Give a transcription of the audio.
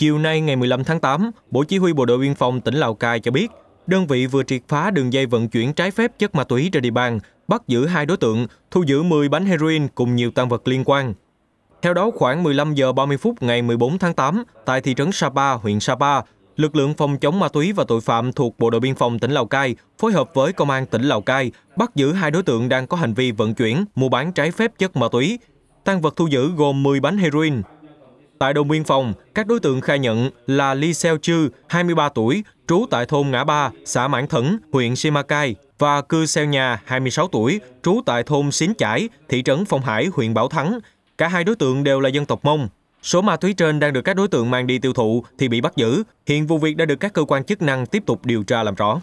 Chiều nay ngày 15 tháng 8, Bộ Chỉ huy Bộ đội Biên phòng tỉnh Lào Cai cho biết, đơn vị vừa triệt phá đường dây vận chuyển trái phép chất ma túy trên địa bàn, bắt giữ hai đối tượng, thu giữ 10 bánh heroin cùng nhiều tăng vật liên quan. Theo đó, khoảng 15 giờ 30 phút ngày 14 tháng 8, tại thị trấn Sapa, huyện Sapa, lực lượng phòng chống ma túy và tội phạm thuộc Bộ đội Biên phòng tỉnh Lào Cai phối hợp với Công an tỉnh Lào Cai bắt giữ hai đối tượng đang có hành vi vận chuyển, mua bán trái phép chất ma túy. Tăng vật thu giữ gồm 10 bánh heroin, Tại đồn biên phòng, các đối tượng khai nhận là Li Xeo Chư, 23 tuổi, trú tại thôn Ngã Ba, xã Mãn Thẩn, huyện Simacai và Cư Xeo Nhà, 26 tuổi, trú tại thôn Xín Chải, thị trấn Phong Hải, huyện Bảo Thắng. Cả hai đối tượng đều là dân tộc Mông. Số ma túy trên đang được các đối tượng mang đi tiêu thụ thì bị bắt giữ. Hiện vụ việc đã được các cơ quan chức năng tiếp tục điều tra làm rõ.